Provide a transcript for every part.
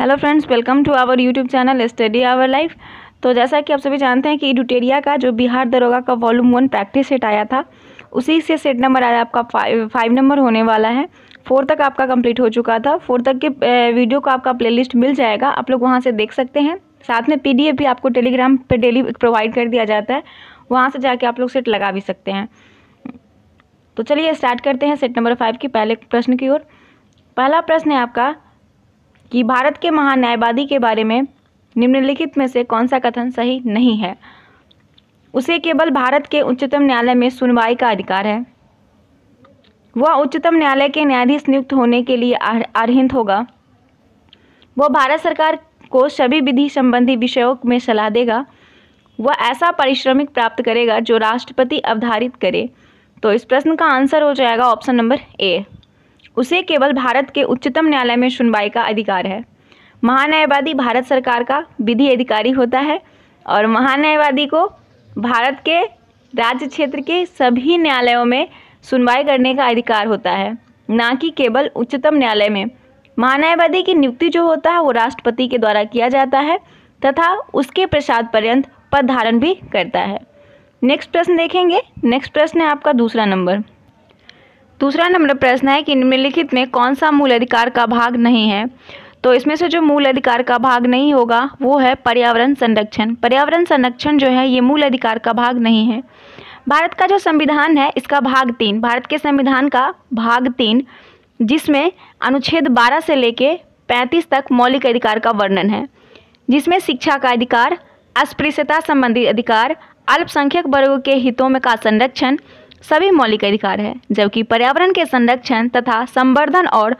hello friends welcome to our YouTube channel study our life तो जैसा कि आप सभी जानते हैं कि डुटेरिया का जो बिहार दरोगा का वॉल्यूम वन प्रैक्टिस सेट आया था उसी से सेट नंबर आया आपका फाइव फाइव नंबर होने वाला है फोर तक आपका कंप्लीट हो चुका था फोर तक के वीडियो को आपका प्ले मिल जाएगा आप लोग वहाँ से देख सकते हैं साथ में पी भी आपको टेलीग्राम पर डेली प्रोवाइड कर दिया जाता है वहाँ से जाके आप लोग सेट लगा भी सकते हैं तो चलिए स्टार्ट करते हैं सेट नंबर फाइव के पहले प्रश्न की ओर पहला प्रश्न है आपका कि भारत के महान्यायवादी के बारे में निम्नलिखित में से कौन सा कथन सही नहीं है उसे केवल भारत के उच्चतम न्यायालय में सुनवाई का अधिकार है वह उच्चतम न्यायालय के न्यायाधीश नियुक्त होने के लिए अर्हित होगा वह भारत सरकार को सभी विधि संबंधी विषयों में सलाह देगा वह ऐसा परिश्रमिक प्राप्त करेगा जो राष्ट्रपति अवधारित करे तो इस प्रश्न का आंसर हो जाएगा ऑप्शन नंबर ए उसे केवल भारत के उच्चतम न्यायालय में सुनवाई का अधिकार है महान्यायवादी भारत सरकार का विधि अधिकारी होता है और महान्यायवादी को भारत के राज्य क्षेत्र के सभी न्यायालयों में सुनवाई करने का अधिकार होता है ना कि केवल उच्चतम न्यायालय में महान्यायवादी की नियुक्ति जो होता है वो राष्ट्रपति के द्वारा किया जाता है तथा उसके प्रसाद पर्यंत पद धारण भी करता है नेक्स्ट प्रश्न देखेंगे नेक्स्ट प्रश्न है आपका दूसरा नंबर दूसरा नंबर प्रश्न है कि निम्नलिखित में कौन सा मूल अधिकार का भाग नहीं है तो इसमें से जो मूल अधिकार का भाग नहीं होगा वो है पर्यावरण संरक्षण पर्यावरण संरक्षण जो है ये मूल अधिकार का भाग नहीं है भारत का जो संविधान है इसका भाग तीन भारत के संविधान का भाग तीन जिसमें अनुच्छेद 12 से लेके 35 तक मौलिक अधिकार का वर्णन है जिसमें शिक्षा का अधिकार अस्पृश्यता संबंधी अधिकार अल्पसंख्यक वर्गों के हितों में का संरक्षण सभी मौलिक अधिकार है जबकि पर्यावरण के संरक्षण तथा संवर्धन और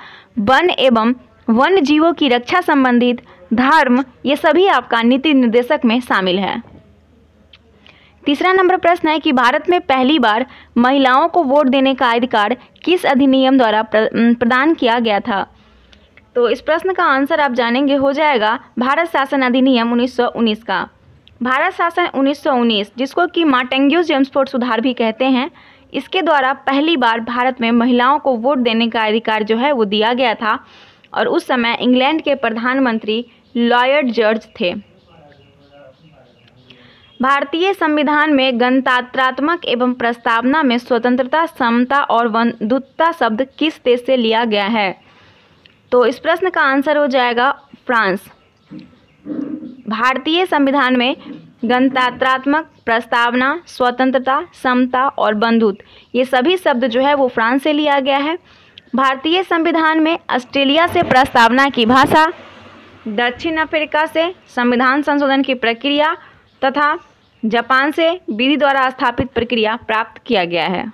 वन एवं वन्य जीवों की रक्षा संबंधित धर्म ये सभी आपका नीति निर्देशक में शामिल है तीसरा नंबर प्रश्न है कि भारत में पहली बार महिलाओं को वोट देने का अधिकार किस अधिनियम द्वारा प्रदान किया गया था तो इस प्रश्न का आंसर आप जानेंगे हो जाएगा भारत शासन अधिनियम 1919 का भारत शासन 1919 जिसको कि माटेंग्यू जेम्सफोर्ड सुधार भी कहते हैं इसके द्वारा पहली बार भारत में महिलाओं को वोट देने का अधिकार जो है वो दिया गया था और उस समय इंग्लैंड के प्रधानमंत्री लॉयड जॉर्ज थे भारतीय संविधान में गणतात्रात्मक एवं प्रस्तावना में स्वतंत्रता समता और बंधुत्ता शब्द किस देश से लिया गया है तो इस प्रश्न का आंसर हो जाएगा फ्रांस भारतीय संविधान में गणतंत्रात्मक प्रस्तावना स्वतंत्रता समता और बंधुत्व ये सभी शब्द जो है वो फ्रांस से लिया गया है भारतीय संविधान में ऑस्ट्रेलिया से प्रस्तावना की भाषा दक्षिण अफ्रीका से संविधान संशोधन की प्रक्रिया तथा जापान से विधि द्वारा स्थापित प्रक्रिया प्राप्त किया गया है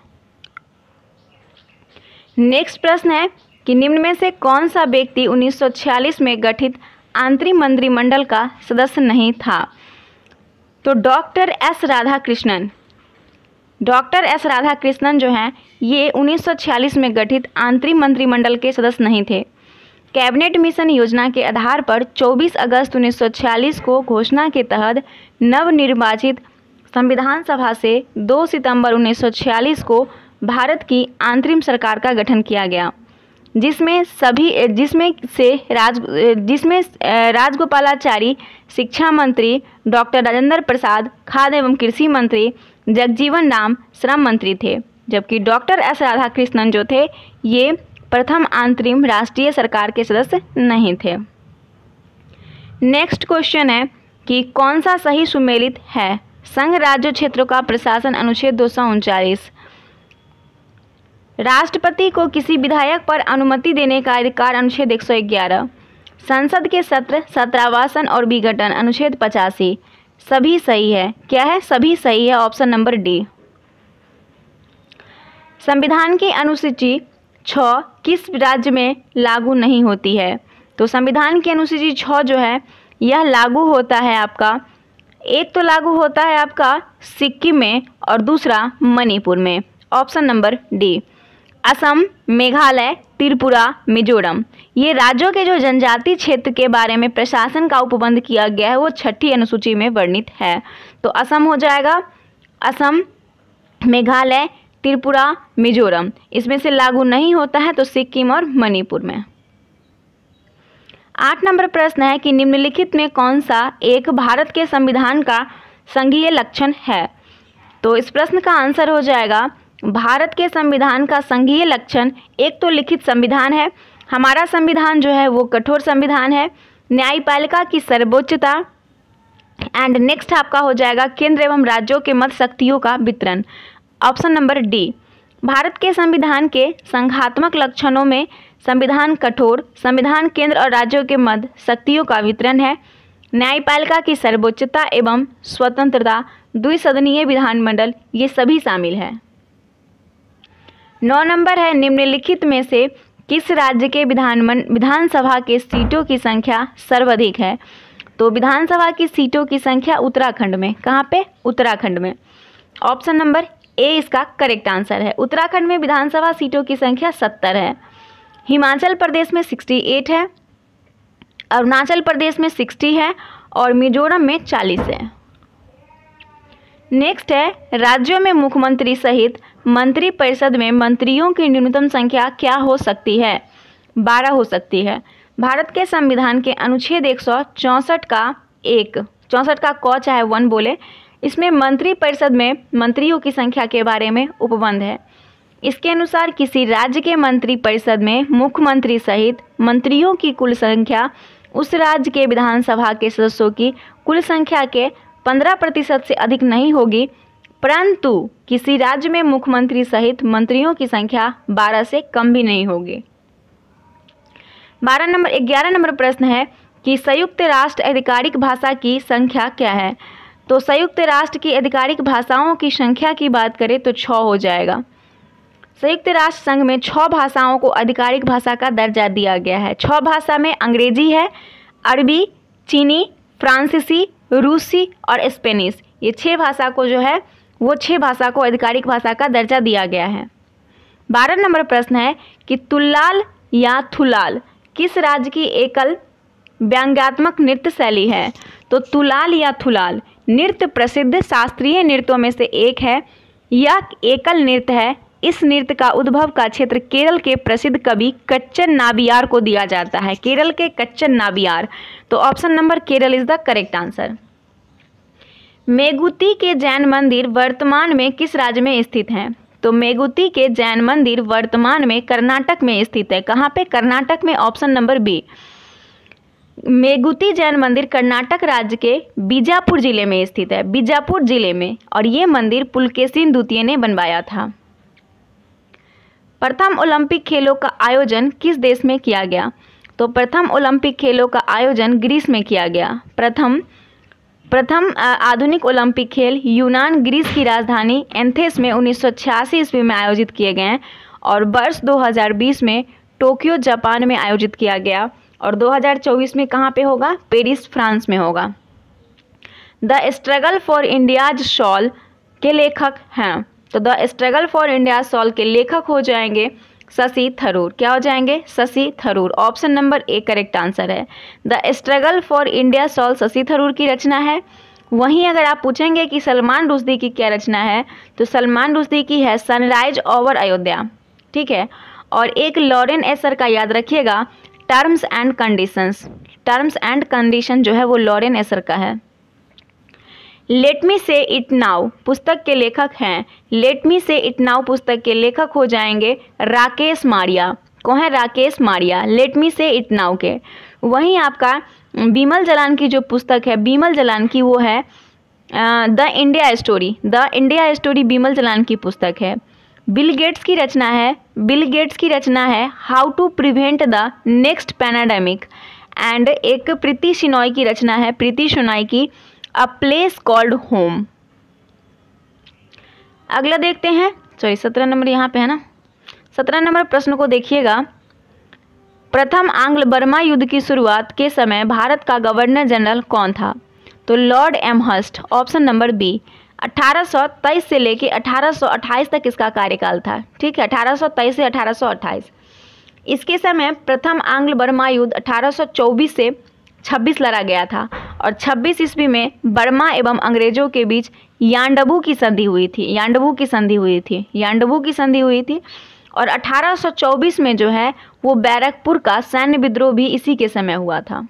नेक्स्ट प्रश्न है कि निम्न में से कौन सा व्यक्ति 1946 में गठित आंतरिक मंत्रिमंडल का सदस्य नहीं था तो doctor S Radhakrishnan doctor S Radhakrishnan जो हैं ये 1946 में गठित आंतरिक मंत्रिमंडल के सदस्य नहीं थे कैबिनेट मिशन योजना के आधार पर 24 अगस्त 1946 को घोषणा के तहत नवनिर्वाचित संविधान सभा से 2 सितंबर 1946 को भारत की अंतरिम सरकार का गठन किया गया जिसमें सभी जिसमें से राज जिसमें राजगोपालाचारी शिक्षा मंत्री डॉक्टर राजेंद्र प्रसाद खाद्य एवं कृषि मंत्री जगजीवन राम श्रम मंत्री थे जबकि डॉक्टर एस राधाकृष्णन जो थे ये प्रथम अंतरिम राष्ट्रीय सरकार के सदस्य नहीं थे नेक्स्ट क्वेश्चन है कि कौन सा सही सुमेलित है संघ राज्य क्षेत्रों का प्रशासन अनुच्छेद दो सौ उनचालीस राष्ट्रपति को किसी विधायक पर अनुमति देने का अधिकार अनुच्छेद एक संसद के सत्र सत्रावासन और विघटन अनुच्छेद पचासी सभी सही है क्या है सभी सही है ऑप्शन नंबर डी संविधान की अनुसूची छ किस राज्य में लागू नहीं होती है तो संविधान की अनुसूची छ जो है यह लागू होता है आपका एक तो लागू होता है आपका सिक्किम में और दूसरा मणिपुर में option number D Assam Meghalaya Tripura Mizoram ये राज्यों के जो जनजातीय क्षेत्र के बारे में प्रशासन का उपबंध किया गया है वो छठी अनुसूची में वर्णित है तो असम हो जाएगा असम मेघालय त्रिपुरा मिजोरम इसमें से लागू नहीं होता है तो सिक्किम और मणिपुर में आठ नंबर प्रश्न है कि निम्नलिखित में कौन सा एक भारत के संविधान का संघीय लक्षण है तो इस प्रश्न का आंसर हो जाएगा भारत के संविधान का संघीय लक्षण एक तो लिखित संविधान है हमारा संविधान जो है वो कठोर संविधान है न्यायपालिका की सर्वोच्चता एंड नेक्स्ट आपका हो जाएगा केंद्र एवं राज्यों के मत शक्तियों का वितरण ऑप्शन नंबर डी भारत के संविधान के संघात्मक लक्षणों में संविधान कठोर संविधान केंद्र और राज्यों के मध्य शक्तियों का वितरण है न्यायपालिका की सर्वोच्चता एवं स्वतंत्रता द्विसदनीय विधानमंडल ये सभी शामिल है नौ नंबर है निम्नलिखित में से किस राज्य के विधान विधानसभा के सीटों की संख्या सर्वाधिक है तो विधानसभा की सीटों की संख्या उत्तराखंड में कहाँ पे उत्तराखंड में ऑप्शन नंबर ए इसका करेक्ट आंसर है उत्तराखंड में विधानसभा सीटों की संख्या सत्तर है हिमाचल प्रदेश में सिक्सटी एट है अरुणाचल प्रदेश में सिक्सटी है और मिजोरम में चालीस है नेक्स्ट है राज्यों में मुख्यमंत्री सहित मंत्रिपरिषद में मंत्रियों की न्यूनतम संख्या क्या हो सकती है बारह हो सकती है भारत के संविधान के अनुच्छेद एक का एक चौंसठ का क चाहे वन बोले इसमें मंत्रिपरिषद में मंत्रियों की संख्या के बारे में उपबंध है इसके अनुसार किसी राज्य के मंत्रिपरिषद में मुख्यमंत्री सहित मंत्रियों की कुल संख्या उस राज्य के विधानसभा के सदस्यों की कुल संख्या के पंद्रह प्रतिशत से अधिक नहीं होगी परंतु किसी राज्य में मुख्यमंत्री सहित मंत्रियों की संख्या बारह से कम भी नहीं होगी बारह नंबर ग्यारह नंबर प्रश्न है कि संयुक्त राष्ट्र आधिकारिक भाषा की संख्या क्या है तो संयुक्त राष्ट्र की आधिकारिक भाषाओं की संख्या की बात करें तो छः हो जाएगा संयुक्त राष्ट्र संघ में छः भाषाओं को आधिकारिक भाषा का दर्जा दिया गया है छः भाषा में अंग्रेजी है अरबी चीनी फ्रांसीसी रूसी और स्पेनिश ये छः भाषा को जो है वो छः भाषा को आधिकारिक भाषा का दर्जा दिया गया है बारह नंबर प्रश्न है कि तुल्लाल या थुलाल किस राज्य की एकल व्यंग्यात्मक नृत्य शैली है तो तुलाल या थुलाल नृत्य प्रसिद्ध शास्त्रीय नृत्यों में से एक है यह एकल नृत्य है इस नृत्य का उद्भव का क्षेत्र केरल के प्रसिद्ध कवि कच्चन नाबियार को दिया जाता है केरल के कच्चन नाबियार तो option number Kerala is the correct answer Meguti के जैन मंदिर वर्तमान में किस राज्य में स्थित हैं तो मेगुती के जैन मंदिर वर्तमान में कर्नाटक में स्थित है कहाँ पे कर्नाटक में option number B Meguti Jain मंदिर कर्नाटक राज्य के बीजापुर जिले में स्थित है बीजापुर जिले में और ये मंदिर पुलकेसिन द्वितीय ने बनवाया था प्रथम ओलंपिक खेलों का आयोजन किस देश में किया गया तो प्रथम ओलंपिक खेलों का आयोजन ग्रीस में किया गया प्रथम प्रथम आधुनिक ओलंपिक खेल यूनान ग्रीस की राजधानी एंथेस में उन्नीस ईस्वी में आयोजित किए गए और वर्ष 2020 में टोक्यो जापान में आयोजित किया गया और 2024 में कहाँ पे होगा पेरिस फ्रांस में होगा the struggle for India's soul के लेखक हैं तो the struggle for India soul के लेखक हो जाएंगे शशि थरूर क्या हो जाएंगे Shashi Tharoor option number A correct answer है the struggle for India soul Shashi Tharoor की रचना है वहीं अगर आप पूछेंगे कि सलमान रुश्दी की क्या रचना है तो सलमान रुश्दी की है सनराइज ओवर अयोध्या ठीक है और एक लॉरेन एसर का याद रखिएगा terms and conditions terms and condition जो है वो लॉरेन एसर का है लेट मी से इट नाउ पुस्तक के लेखक हैं लेट मी से इट नाउ पुस्तक के लेखक हो जाएंगे राकेश मारिया कौन है राकेश मारिया लेट मी से इट नाउ के वहीं आपका बीमल जलान की जो पुस्तक है बीमल जलान की वो है the India story the India story Bimal Jalan की पुस्तक है बिल गेट्स की रचना है बिल गेट्स की रचना है how to prevent the next pandemic and एक प्रीति शिनॉय की रचना है प्रीति शिनॉय की अ प्लेस कॉल्ड होम अगला देखते हैं सॉरी सत्रह नंबर यहाँ पे है ना सत्रह नंबर प्रश्न को देखिएगा प्रथम आंग्ल बर्मा युद्ध की शुरुआत के समय भारत का गवर्नर जनरल कौन था तो Lord Amherst option number B 1823 से लेकर 1828 तक इसका कार्यकाल था ठीक है 1823 से 1828 इसके समय प्रथम आंग्ल बर्मा युद्ध 1824 से 26 लड़ा गया था और 26 ईस्वी में बर्मा एवं अंग्रेजों के बीच यांडबू की संधि हुई थी यांडबू की संधि हुई थी यांडबू की संधि हुई थी और 1824 में जो है वो बैरकपुर का सैन्य विद्रोह भी इसी के समय हुआ था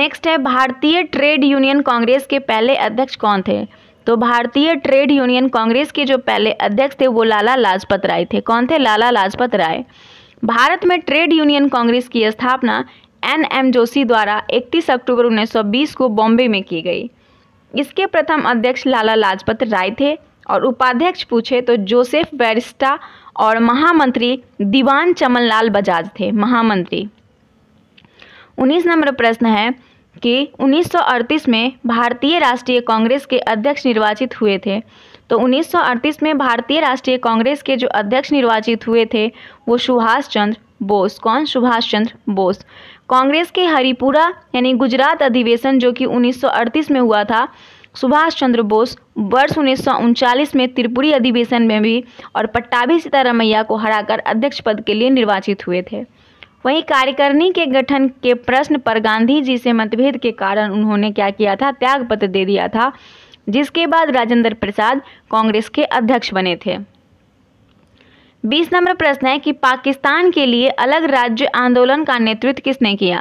नेक्स्ट है भारतीय ट्रेड यूनियन कांग्रेस के पहले अध्यक्ष कौन थे तो भारतीय ट्रेड यूनियन कांग्रेस के जो पहले अध्यक्ष थे वो लाला लाजपत राय थे कौन थे लाला लाजपत राय भारत में ट्रेड यूनियन कांग्रेस की स्थापना एन एम जोशी द्वारा 31 अक्टूबर 1920 को बॉम्बे में की गई इसके प्रथम अध्यक्ष लाला लाजपत राय थे और उपाध्यक्ष पूछे तो जोसेफ बैरिस्टा और महामंत्री दीवान चमनलाल बजाज थे महामंत्री 19 नंबर प्रश्न है कि 1938 में भारतीय राष्ट्रीय कांग्रेस के अध्यक्ष निर्वाचित हुए थे तो 1938 में भारतीय राष्ट्रीय कांग्रेस के जो अध्यक्ष निर्वाचित हुए थे वो सुभाष चंद्र बोस कौन सुभाष चंद्र बोस कांग्रेस के हरिपुरा यानी गुजरात अधिवेशन जो कि 1938 में हुआ था सुभाष चंद्र बोस वर्ष उन्नीस में त्रिपुरी अधिवेशन में भी और पट्टाभी सीतारमैया को हराकर अध्यक्ष पद के लिए निर्वाचित हुए थे वहीं कार्यकारिणी के गठन के प्रश्न पर गांधी जी से मतभेद के कारण उन्होंने क्या किया था त्यागपत्र दे दिया था जिसके बाद राजेंद्र प्रसाद कांग्रेस के अध्यक्ष बने थे बीस नंबर प्रश्न है कि पाकिस्तान के लिए अलग राज्य आंदोलन का नेतृत्व किसने किया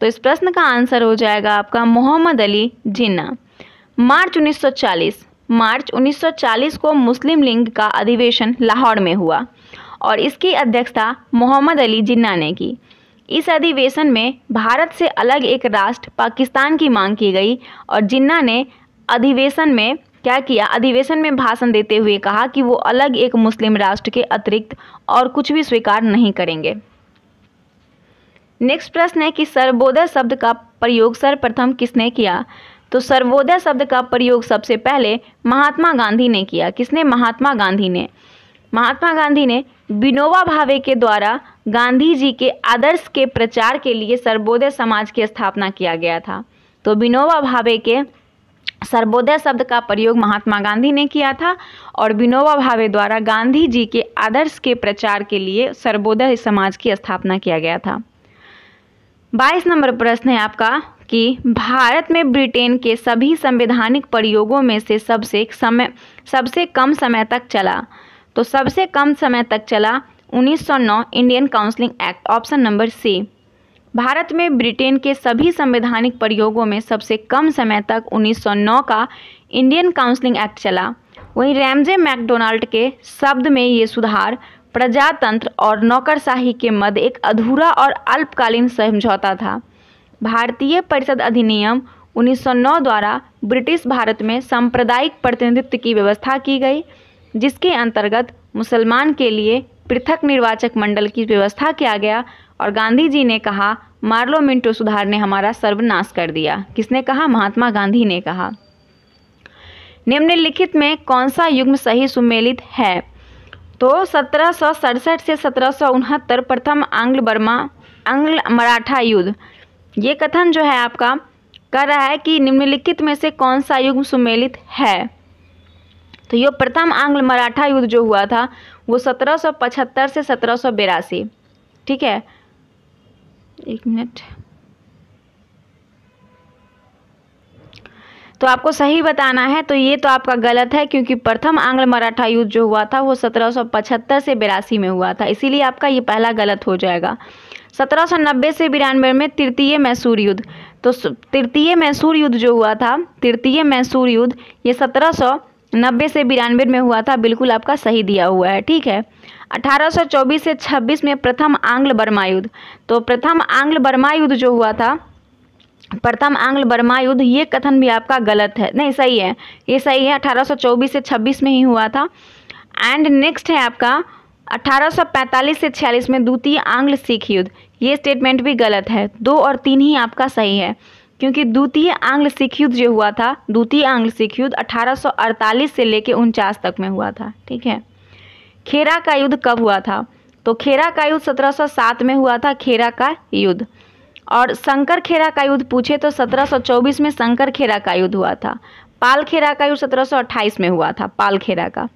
तो इस प्रश्न का आंसर हो जाएगा आपका मोहम्मद अली जिन्ना मार्च 1940 मार्च 1940 को मुस्लिम लीग का अधिवेशन लाहौर में हुआ और इसकी अध्यक्षता मोहम्मद अली जिन्ना ने की इस अधिवेशन में भारत से अलग एक राष्ट्र पाकिस्तान की मांग की गई और जिन्ना ने अधिवेशन में क्या किया अधिवेशन में भाषण देते हुए कहा कि वो अलग एक मुस्लिम राष्ट्र के अतिरिक्त और कुछ भी स्वीकार नहीं करेंगे नेक्स्ट प्रश्न है कि सर्वोदय शब्द का प्रयोग सर्वप्रथम किसने किया तो सर्वोदय शब्द का प्रयोग सबसे पहले महात्मा गांधी ने किया किसने महात्मा गांधी ने महात्मा गांधी ने विनोबा भावे के द्वारा गांधी जी के आदर्श के प्रचार के लिए सर्वोदय समाज की स्थापना किया गया था तो विनोबा भावे के सर्वोदय शब्द का प्रयोग महात्मा गांधी ने किया था और विनोबा भावे द्वारा गांधी जी के आदर्श के प्रचार के लिए सर्वोदय समाज की स्थापना किया गया था बाईस नंबर प्रश्न है आपका कि भारत में ब्रिटेन के सभी संवैधानिक प्रयोगों में से सबसे समय सबसे कम समय तक चला तो सबसे कम समय तक चला 1909 Indian councils act option number C Bharat में ब्रिटेन के सभी संवैधानिक प्रयोगों में सबसे कम समय तक 1909 का इंडियन काउंसलिंग एक्ट चला वहीं रैमजे मैकडोनाल्ड के शब्द में ये सुधार प्रजातंत्र और नौकरशाही के मध्य एक अधूरा और अल्पकालीन समझौता था भारतीय परिषद अधिनियम 1909 द्वारा ब्रिटिश भारत में सांप्रदायिक प्रतिनिधित्व की व्यवस्था की गई जिसके अंतर्गत मुसलमान के लिए पृथक निर्वाचक मंडल की व्यवस्था किया गया और गांधी जी ने कहा मार्लो मिंटो सुधार ने हमारा सर्वनाश कर दिया किसने कहा महात्मा गांधी ने कहा निम्नलिखित में कौन सा युग्म सही सुमेलित है तो सत्रह से सत्रह प्रथम आंग्ल बर्मा आंग्ल मराठा युद्ध ये कथन जो है आपका कह रहा है कि निम्नलिखित में से कौन सा युग्म सुमेलित है तो ये प्रथम आंग्ल मराठा युद्ध जो हुआ था वो 1775 से सत्रह ठीक है एक मिनट तो आपको सही बताना है तो ये तो आपका गलत है क्योंकि प्रथम आंग्ल मराठा युद्ध जो हुआ था वो 1775 से बिरासी में हुआ था इसीलिए आपका ये पहला गलत हो जाएगा 1790 से बिरानवे में तृतीय मैसूर युद्ध तो तृतीय मैसूर युद्ध जो हुआ था तृतीय मैसूर युद्ध ये 1790 से बिरानवे में हुआ था बिल्कुल आपका सही दिया हुआ है ठीक है 1824 से 26 में प्रथम आंग्ल बर्मा युद्ध तो प्रथम आंग्ल बर्मा युद्ध जो हुआ था प्रथम आंग्ल बर्मा युद्ध ये कथन भी आपका गलत है नहीं सही है ये सही है 1824 से 26 में ही हुआ था एंड नेक्स्ट है आपका 1845 से 46 में द्वितीय आंग्ल सिख युद्ध ये स्टेटमेंट भी गलत है दो और तीन ही आपका सही है क्योंकि द्वितीय आंग्ल सिख युद्ध जो हुआ था द्वितीय आंग्ल सिख युद्ध 1848 से लेकर उनचास तक में हुआ था ठीक है खेरा का युद्ध कब हुआ था तो खेरा का युद्ध 1707 में हुआ था खेरा का युद्ध और शंकर खेरा का युद्ध पूछे तो 1724 में शंकर खेरा का युद्ध हुआ था पाल खेरा का युद्ध 1728 में हुआ था पाल खेरा का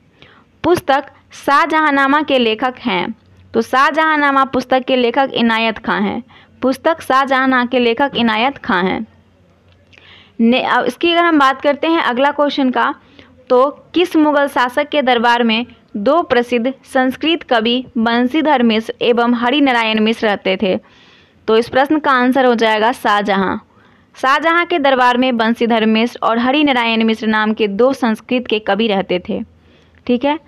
पुस्तक शाहजहाँनामा के लेखक हैं तो शाहजहाँनामा पुस्तक के लेखक इनायत खां हैं पुस्तक शाहजहाँना के लेखक इनायत खां हैं ने इसकी अगर हम बात करते हैं अगला क्वेश्चन का तो किस मुगल शासक के दरबार में दो प्रसिद्ध संस्कृत कवि बंशीधर मिश्र एवं हरिनारायण मिश्र रहते थे तो इस प्रश्न का आंसर हो जाएगा शाहजहाँ शाहजहाँ के दरबार में बंशीधर मिश्र और हरिनारायण मिश्र नाम के दो संस्कृत के कवि रहते थे ठीक है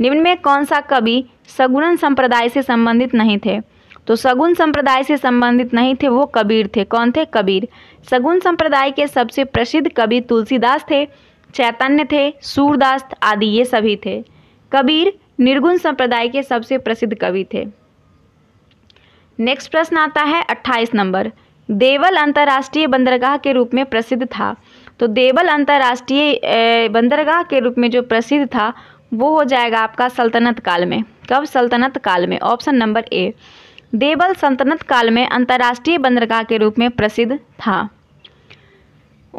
निम्न में कौन सा कवि सगुणन संप्रदाय से संबंधित नहीं थे तो सगुन संप्रदाय से संबंधित नहीं थे वो कबीर थे कौन थे कबीर सगुन संप्रदाय के सबसे प्रसिद्ध कवि तुलसीदास थे चैतन्य थे सूरदास आदि ये सभी थे कबीर निर्गुण संप्रदाय के सबसे प्रसिद्ध कवि थे नेक्स्ट प्रश्न आता है 28 नंबर देवल अंतर्राष्ट्रीय बंदरगाह के रूप में प्रसिद्ध था तो देवल अंतर्राष्ट्रीय बंदरगाह के रूप में जो प्रसिद्ध था वो हो जाएगा आपका सल्तनत काल में कब सल्तनत काल में ऑप्शन नंबर ए देवल सल्तनत काल में अंतर्राष्ट्रीय बंदरगाह के रूप में प्रसिद्ध था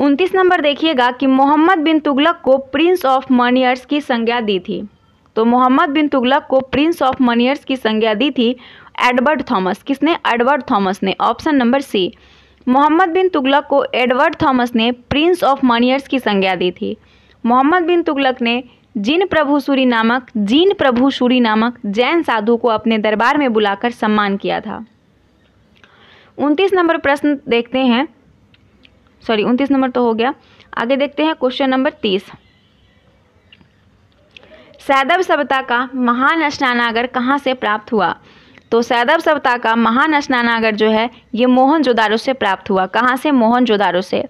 उनतीस नंबर देखिएगा कि मोहम्मद बिन तुगलक को प्रिंस ऑफ मनियर्स की संज्ञा दी थी तो मोहम्मद बिन तुगलक को प्रिंस ऑफ मनियर्स की संज्ञा दी थी एडवर्ड थॉमस किसने एडवर्ड थॉमस ने option number C Mohammad bin Tughlaq को एडवर्ड थॉमस ने प्रिंस ऑफ मनियर्स की संज्ञा दी थी मोहम्मद बिन तुगलक ने प्रभु प्रभुसूरी नामक जीन प्रभुसूरी नामक जैन साधु को अपने दरबार में बुलाकर सम्मान किया था उनतीस नंबर प्रश्न देखते हैं सॉरी उनतीस नंबर तो हो गया आगे देखते हैं क्वेश्चन नंबर तीस सैदव सभ्यता का महान स्नानागर कहाँ से प्राप्त हुआ तो सैदव सभ्यता का महान स्नानागर जो है ये मोहन जोदारो से प्राप्त हुआ कहाँ से मोहन जोदारो से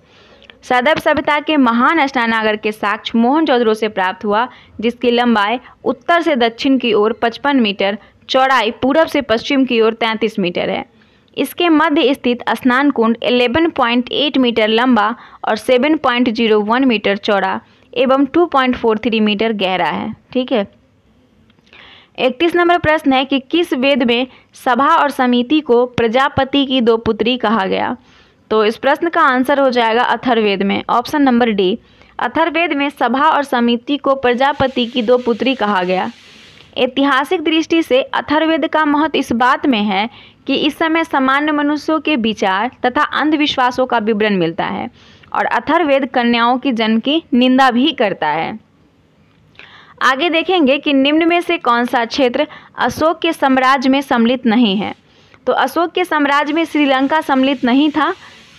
सैदव सभ्यता के महान स्नानागर के साक्ष जोदारो से प्राप्त हुआ जिसकी लंबाई उत्तर से दक्षिण की ओर 55 मीटर चौड़ाई पूरब से पश्चिम की ओर 33 मीटर है इसके मध्य स्थित स्नान कुंड एट मीटर लंबा और वन मीटर चौड़ा एवं 2.43 मीटर गहरा है ठीक है इकतीस नंबर प्रश्न है कि किस वेद में सभा और समिति को प्रजापति की दो पुत्री कहा गया तो इस प्रश्न का आंसर हो जाएगा अथर्वेद में ऑप्शन नंबर डी अथर्वेद में सभा और समिति को प्रजापति की दो पुत्री कहा गया ऐतिहासिक दृष्टि से अथर्वेद का महत्व इस बात में है कि इस समय सामान्य मनुष्यों के विचार तथा अंधविश्वासों का विवरण मिलता है और अथर्वेद कन्याओं की जन्म की निंदा भी करता है आगे देखेंगे कि निम्न में से कौन सा क्षेत्र अशोक के साम्राज्य में सम्मिलित नहीं है तो अशोक के साम्राज्य में श्रीलंका सम्मिलित नहीं था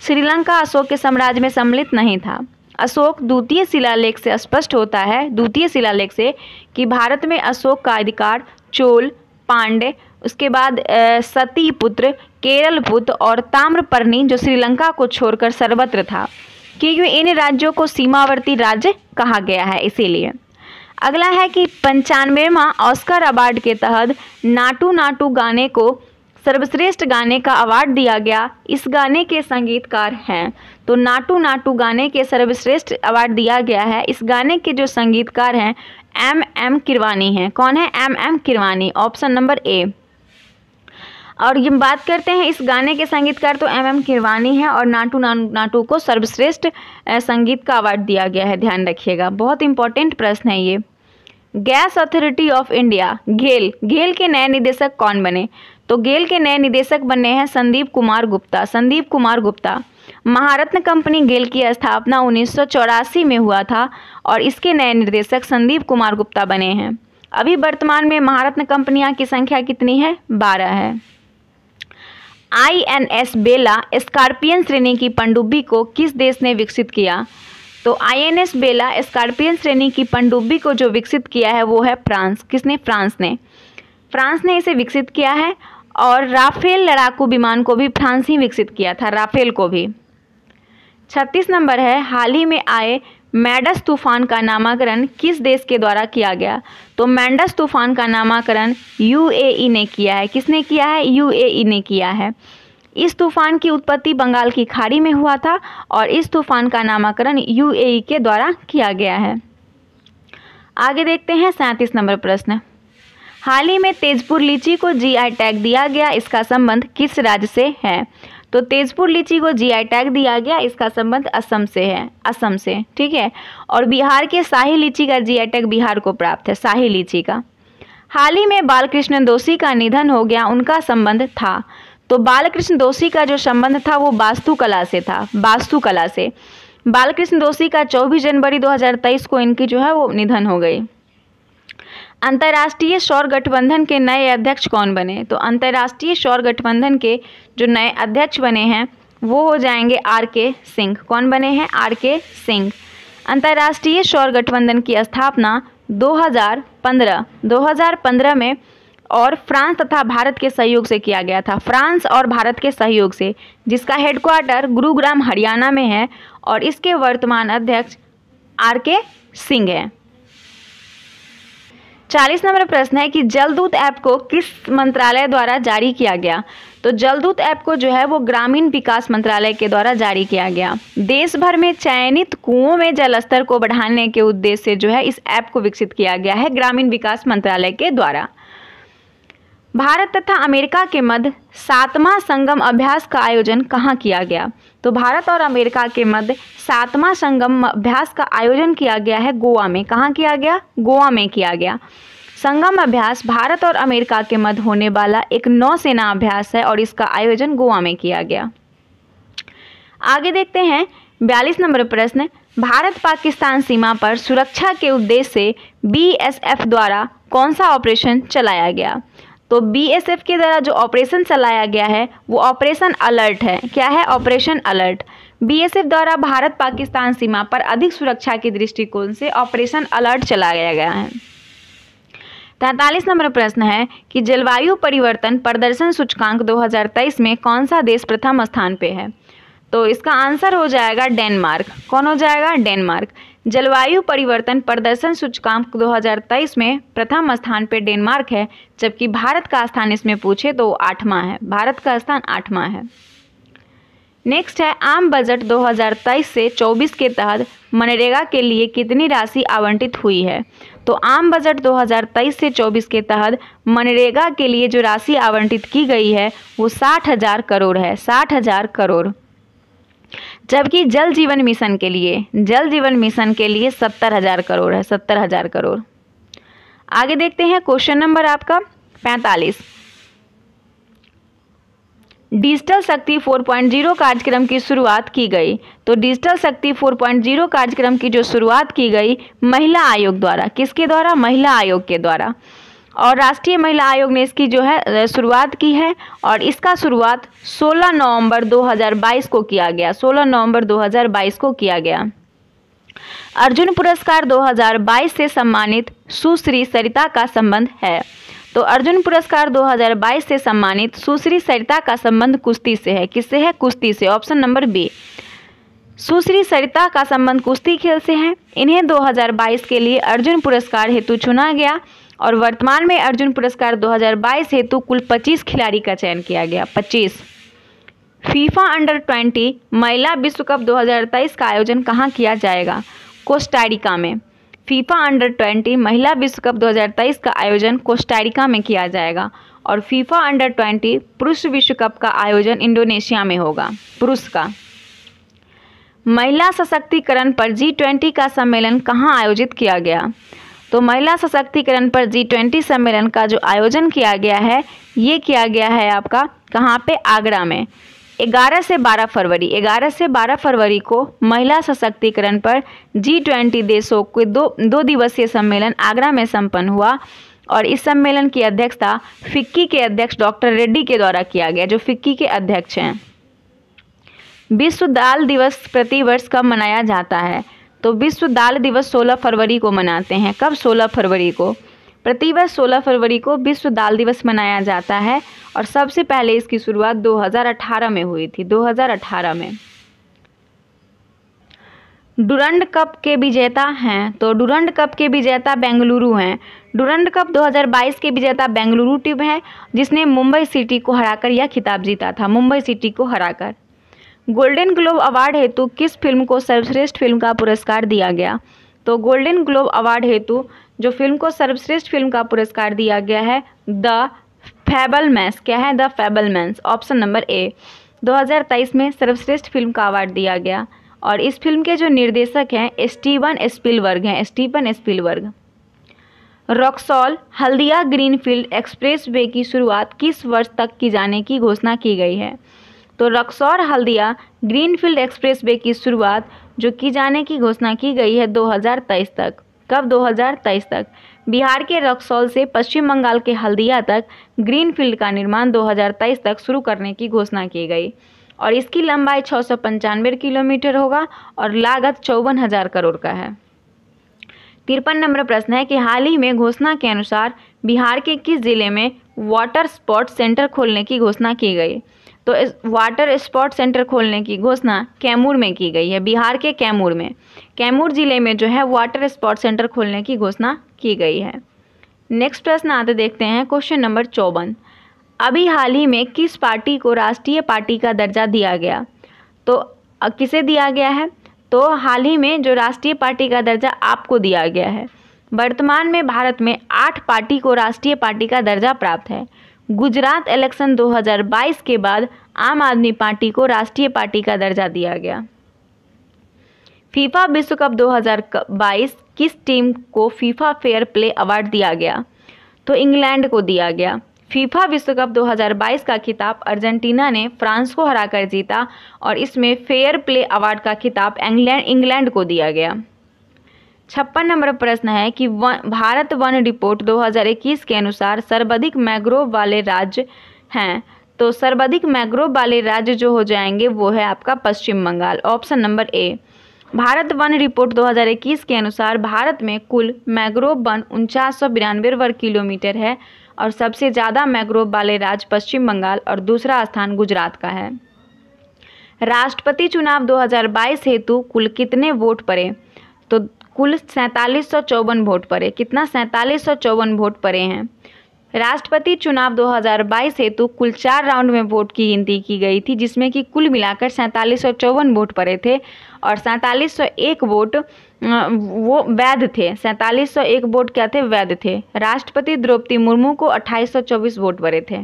श्रीलंका अशोक के साम्राज्य में सम्मिलित नहीं था अशोक द्वितीय शिलालेख से स्पष्ट होता है द्वितीय शिलालेख से कि भारत में अशोक का अधिकार चोल पांडे उसके बाद सती पुत्र केरल पुत्र और ताम्रपर्णी जो श्रीलंका को छोड़कर सर्वत्र था क्योंकि इन राज्यों को सीमावर्ती राज्य कहा गया है इसीलिए अगला है कि पंचानवेवा ऑस्कर अवार्ड के तहत नाटू नाटू गाने को सर्वश्रेष्ठ गाने का अवार्ड दिया गया इस गाने के संगीतकार हैं तो नाटू नाटू गाने के सर्वश्रेष्ठ अवार्ड दिया गया है इस गाने के जो संगीतकार हैं एम एम किरवानी हैं कौन है M M Keeravani option number A और ये बात करते हैं इस गाने के संगीतकार तो एम एम किरवानी है और नाटू ना, नाटू को सर्वश्रेष्ठ संगीत का अवार्ड दिया गया है ध्यान रखिएगा बहुत इंपॉर्टेंट प्रश्न है ये gas authority of India GAIL GAIL के नए निदेशक कौन बने तो गेल के नए निदेशक बने हैं संदीप कुमार गुप्ता संदीप कुमार गुप्ता महारत्न कंपनी गेल की स्थापना उन्नीस में हुआ था और इसके नए निर्देशक संदीप कुमार गुप्ता बने हैं अभी वर्तमान में महारत्न कंपनियां की संख्या कितनी है बारह है I N S Vela Scorpene श्रेणी की पनडुब्बी को किस देश ने विकसित किया तो I N S Vela Scorpene श्रेणी की पनडुब्बी को जो विकसित किया है वो है फ्रांस किसने फ्रांस ने फ्रांस ने इसे विकसित किया है और राफेल लड़ाकू विमान को भी फ्रांस ही विकसित किया था राफेल को भी छत्तीस नंबर है हाल ही में आए मैडस तूफान का नामाकरण किस देश के द्वारा किया गया तो मैंडस तूफान का नामाकरण यूएई ने किया है किसने किया है यूएई ने किया है इस तूफान की उत्पत्ति बंगाल की खाड़ी में हुआ था और इस तूफान का नामाकरण यूएई के द्वारा किया गया है आगे देखते हैं सैंतीस नंबर प्रश्न हाल ही में तेजपुर लीची को जी टैग दिया गया इसका संबंध किस राज्य से है तो तेजपुर लीची को जीआई टैग दिया गया इसका संबंध असम से है असम से ठीक है और बिहार के शाही लीची का जीआई टैग बिहार को प्राप्त है शाही लीची का हाल ही में बालकृष्ण दोषी का निधन हो गया उनका संबंध था तो बालकृष्ण दोषी का जो संबंध था वो वास्तुकला से था वास्तुकला से बालकृष्ण दोषी का 24 जनवरी 2023 को इनकी जो है वो निधन हो गई अंतर्राष्ट्रीय सौर गठबंधन के नए अध्यक्ष कौन बने तो अंतर्राष्ट्रीय सौर गठबंधन के जो नए अध्यक्ष बने हैं वो हो जाएंगे आर के सिंह कौन बने हैं आर के सिंह अंतर्राष्ट्रीय सौर गठबंधन की स्थापना 2015 2015 में और फ्रांस तथा भारत के सहयोग से किया गया था फ्रांस और भारत के सहयोग से जिसका हेडक्वार्टर गुरुग्राम हरियाणा में है और इसके वर्तमान अध्यक्ष आर के सिंह हैं चालीस नंबर प्रश्न है कि जलदूत ऐप को किस मंत्रालय द्वारा जारी किया गया तो जलदूत ऐप को जो है वो ग्रामीण विकास मंत्रालय के द्वारा जारी किया गया देश भर में चयनित कुओं में जल स्तर को बढ़ाने के उद्देश्य से जो है इस ऐप को विकसित किया गया है ग्रामीण विकास मंत्रालय के द्वारा भारत तथा अमेरिका के मध्य सातवां संगम अभ्यास का आयोजन कहाँ किया गया तो भारत और अमेरिका के मध्य सातवां संगम अभ्यास का आयोजन किया गया है गोवा में कहाँ किया गया गोवा में किया गया संगम अभ्यास भारत और अमेरिका के मध्य होने वाला एक नौसेना अभ्यास है और इसका आयोजन गोवा में किया गया आगे देखते हैं बयालीस नंबर प्रश्न भारत पाकिस्तान सीमा पर सुरक्षा के उद्देश्य से बी द्वारा कौन सा ऑपरेशन चलाया गया तो बीएसएफ के द्वारा जो ऑपरेशन चलाया गया है वो ऑपरेशन अलर्ट है क्या है ऑपरेशन अलर्ट बीएसएफ द्वारा भारत पाकिस्तान सीमा पर अधिक सुरक्षा के दृष्टिकोण से ऑपरेशन अलर्ट चलाया गया है तैंतालीस नंबर प्रश्न है कि जलवायु परिवर्तन प्रदर्शन सूचकांक 2023 में कौन सा देश प्रथम स्थान पे है तो इसका आंसर हो जाएगा डेनमार्क कौन हो जाएगा डेनमार्क जलवायु परिवर्तन प्रदर्शन सूचकांक 2023 में प्रथम स्थान पर डेनमार्क है जबकि भारत का स्थान इसमें पूछे तो आठवां है भारत का स्थान आठवां है नेक्स्ट है आम बजट 2023 से 24 के तहत मनरेगा के लिए कितनी राशि आवंटित हुई है तो आम बजट 2023 से 24 के तहत मनरेगा के लिए जो राशि आवंटित की गई है वो साठ हज़ार करोड़ है साठ हज़ार करोड़ जबकि जल जीवन मिशन के लिए जल जीवन मिशन के लिए सत्तर हज़ार करोड़ है सत्तर हज़ार करोड़ आगे देखते हैं क्वेश्चन नंबर आपका पैंतालीस डिजिटल शक्ति 4.0 कार्यक्रम की शुरुआत की गई तो डिजिटल शक्ति 4.0 कार्यक्रम की जो शुरुआत की गई महिला आयोग द्वारा किसके द्वारा महिला आयोग के द्वारा और राष्ट्रीय महिला आयोग ने इसकी जो है शुरुआत की है और इसका शुरुआत 16 नवंबर 2022 को किया गया 16 नवंबर 2022 को किया गया अर्जुन पुरस्कार 2022 से सम्मानित सुश्री सरिता का संबंध है तो अर्जुन पुरस्कार 2022 से सम्मानित सुश्री सरिता का संबंध कुश्ती से है किससे है कुश्ती से ऑप्शन नंबर बी सुश्री सरिता का संबंध कुश्ती खेल से है इन्हें 2022 के लिए अर्जुन पुरस्कार हेतु चुना गया और वर्तमान में अर्जुन पुरस्कार 2022 हेतु कुल 25 खिलाड़ी का चयन किया गया 25 फीफा अंडर 20 महिला विश्व कप 2023 का आयोजन कहाँ किया जाएगा कोस्टारिका में फीफा अंडर 20 महिला विश्व कप 2023 का आयोजन कोस्टारिका में किया जाएगा और फीफा अंडर 20 पुरुष विश्व कप का आयोजन इंडोनेशिया में होगा पुरुष का महिला सशक्तिकरण पर जी ट्वेंटी का सम्मेलन कहाँ आयोजित किया गया तो महिला सशक्तिकरण पर जी ट्वेंटी सम्मेलन का जो आयोजन किया गया है ये किया गया है आपका कहाँ पे आगरा में 11 से 12 फरवरी 11 से 12 फरवरी को महिला सशक्तिकरण पर जी ट्वेंटी देशों के दो दो दिवसीय सम्मेलन आगरा में संपन्न हुआ और इस सम्मेलन की अध्यक्षता फिक्की के अध्यक्ष डॉक्टर रेड्डी के द्वारा किया गया जो फिक्की के अध्यक्ष हैं विश्व दाल दिवस प्रतिवर्ष कब मनाया जाता है तो विश्व दाल दिवस 16 फरवरी को मनाते हैं कब 16 फरवरी को प्रतिवर्ष 16 फरवरी को विश्व दाल दिवस मनाया जाता है और सबसे पहले इसकी शुरुआत 2018 में हुई थी 2018 में डुरंड कप के विजेता हैं तो डुरंड कप के विजेता बेंगलुरु हैं डुरंड कप 2022 के विजेता बेंगलुरु टीम है जिसने मुंबई सिटी को हराकर यह खिताब जीता था मुंबई सिटी को हराकर गोल्डन ग्लोब अवार्ड हेतु किस फिल्म को सर्वश्रेष्ठ फिल्म का पुरस्कार दिया गया तो गोल्डन ग्लोब अवार्ड हेतु जो फिल्म को सर्वश्रेष्ठ फिल्म का पुरस्कार दिया गया है द मैंस क्या है the man's option number A 2023 में सर्वश्रेष्ठ फिल्म का अवार्ड दिया गया और इस फिल्म के जो निर्देशक हैं स्टीवन स्पिलवर्ग हैं Steven Spielberg Raxaul Haldia greenfield expressway की शुरुआत किस वर्ष तक की जाने की घोषणा की गई है तो रक्सौर हल्दिया ग्रीनफील्ड एक्सप्रेसवे की शुरुआत जो की जाने की घोषणा की गई है 2023 तक कब 2023 तक बिहार के रक्सौल से पश्चिम बंगाल के हल्दिया तक ग्रीनफील्ड का निर्माण 2023 तक शुरू करने की घोषणा की गई और इसकी लंबाई छः किलोमीटर होगा और लागत चौवन हज़ार करोड़ का है तिरपन नंबर प्रश्न है कि हाल ही में घोषणा के अनुसार बिहार के किस जिले में वाटर स्पोर्ट्स सेंटर खोलने की घोषणा की गई तो इस वाटर स्पोर्ट सेंटर खोलने की घोषणा कैमूर में की गई है बिहार के कैमूर में कैमूर ज़िले में जो है वाटर स्पोर्ट सेंटर खोलने की घोषणा की गई है नेक्स्ट प्रश्न आते देखते हैं क्वेश्चन नंबर चौवन अभी हाल ही में किस पार्टी को राष्ट्रीय पार्टी का दर्जा दिया गया तो किसे दिया गया है तो हाल ही में जो राष्ट्रीय पार्टी का दर्जा आपको दिया गया है वर्तमान में भारत में आठ पार्टी को राष्ट्रीय पार्टी का दर्जा प्राप्त है गुजरात इलेक्शन 2022 के बाद आम आदमी पार्टी को राष्ट्रीय पार्टी का दर्जा दिया गया फीफा विश्व कप 2022 किस टीम को फीफा फेयर प्ले अवार्ड दिया गया तो इंग्लैंड को दिया गया फीफा विश्व कप 2022 का खिताब अर्जेंटीना ने फ्रांस को हराकर जीता और इसमें फेयर प्ले अवार्ड का खिताब इंग्लैंड इंग्लैंड को दिया गया छप्पन नंबर प्रश्न है कि वन, भारत वन रिपोर्ट 2021 के अनुसार सर्वाधिक मैग्रोव वाले राज्य हैं तो सर्वाधिक मैग्रोव वाले राज्य जो हो जाएंगे वो है आपका Paschim Bengal option number A Bharat वन रिपोर्ट 2021 के अनुसार भारत में कुल मैग्रोव वन उनचास वर्ग किलोमीटर है और सबसे ज़्यादा मैग्रोव वाले राज्य पश्चिम बंगाल और दूसरा स्थान गुजरात का है राष्ट्रपति चुनाव 2022 हेतु कुल कितने वोट पड़े तो कुल सैंतालीस सौ चौवन वोट पड़े कितना सैंतालीस सौ चौवन वोट पड़े हैं राष्ट्रपति चुनाव 2022 हेतु कुल चार राउंड में वोट की गिनती की गई थी जिसमें कि कुल मिलाकर सैंतालीस सौ चौवन वोट पड़े थे और सैंतालीस सौ एक वोट वो वैध थे सैंतालीस सौ एक वोट क्या थे वैध थे राष्ट्रपति द्रौपदी मुर्मू को अट्ठाईस सौ चौबीस वोट पड़े थे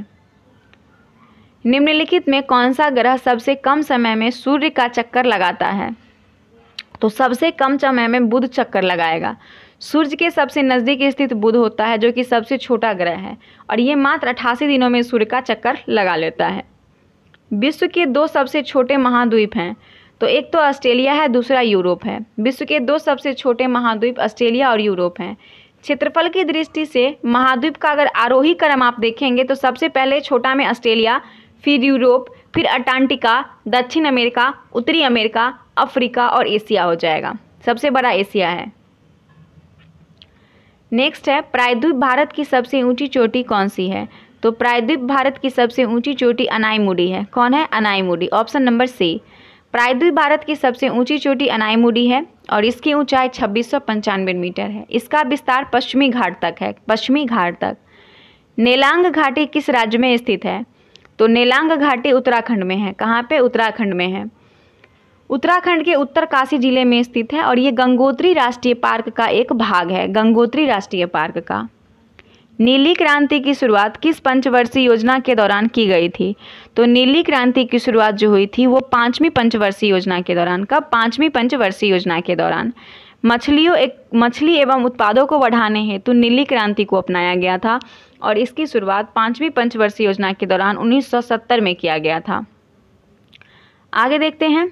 निम्नलिखित में कौन सा ग्रह सबसे कम समय में सूर्य का चक्कर लगाता है तो सबसे कम समय में बुध चक्कर लगाएगा सूर्य के सबसे नज़दीक स्थित बुध होता है जो कि सबसे छोटा ग्रह है और ये मात्र अठासी दिनों में सूर्य का चक्कर लगा लेता है विश्व के दो सबसे छोटे महाद्वीप हैं तो एक तो ऑस्ट्रेलिया है दूसरा यूरोप है विश्व के दो सबसे छोटे महाद्वीप ऑस्ट्रेलिया और यूरोप हैं क्षेत्रफल की दृष्टि से महाद्वीप का अगर आरोही क्रम आप देखेंगे तो सबसे पहले छोटा में ऑस्ट्रेलिया फिर यूरोप फिर अटांटिका दक्षिण अमेरिका उत्तरी अमेरिका अफ्रीका और एशिया हो जाएगा सबसे बड़ा एशिया है नेक्स्ट है प्रायद्वीप भारत की सबसे ऊंची चोटी कौन सी है तो प्रायद्वीप भारत की सबसे ऊंची चोटी अनाईमुडी है कौन है अनाईमुडी ऑप्शन नंबर सी प्रायद्वीप भारत की सबसे ऊंची चोटी अनाईमुडी है और इसकी ऊंचाई छब्बीस मीटर है इसका विस्तार पश्चिमी घाट तक है पश्चिमी घाट तक नेलांग घाटी किस राज्य में स्थित है तो नेलांग घाटी उत्तराखंड में है कहाँ पे उत्तराखंड में है उत्तराखंड के उत्तरकाशी जिले में स्थित है और ये गंगोत्री राष्ट्रीय पार्क का एक भाग है गंगोत्री राष्ट्रीय पार्क का नीली क्रांति की शुरुआत किस पंचवर्षीय योजना के दौरान की गई थी तो नीली क्रांति की शुरुआत जो हुई थी वो पाँचवीं पंचवर्षीय योजना के दौरान कब पाँचवीं पंचवर्षीय योजना के दौरान मछलियों एक मछली एवं उत्पादों को बढ़ाने हेतु नीली क्रांति को अपनाया गया था और इसकी शुरुआत पाँचवीं पंचवर्षीय योजना के दौरान उन्नीस में किया गया था आगे देखते हैं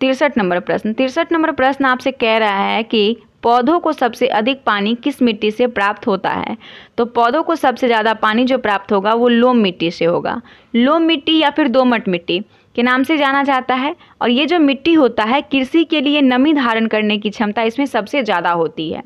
तिरसठ नंबर प्रश्न तिरसठ नंबर प्रश्न आपसे कह रहा है कि पौधों को सबसे अधिक पानी किस मिट्टी से प्राप्त होता है तो पौधों को सबसे ज़्यादा पानी जो प्राप्त होगा वो लोम मिट्टी से होगा लोम मिट्टी या फिर दोमट मिट्टी के नाम से जाना जाता है और ये जो मिट्टी होता है कृषि के लिए नमी धारण करने की क्षमता इसमें सबसे ज़्यादा होती है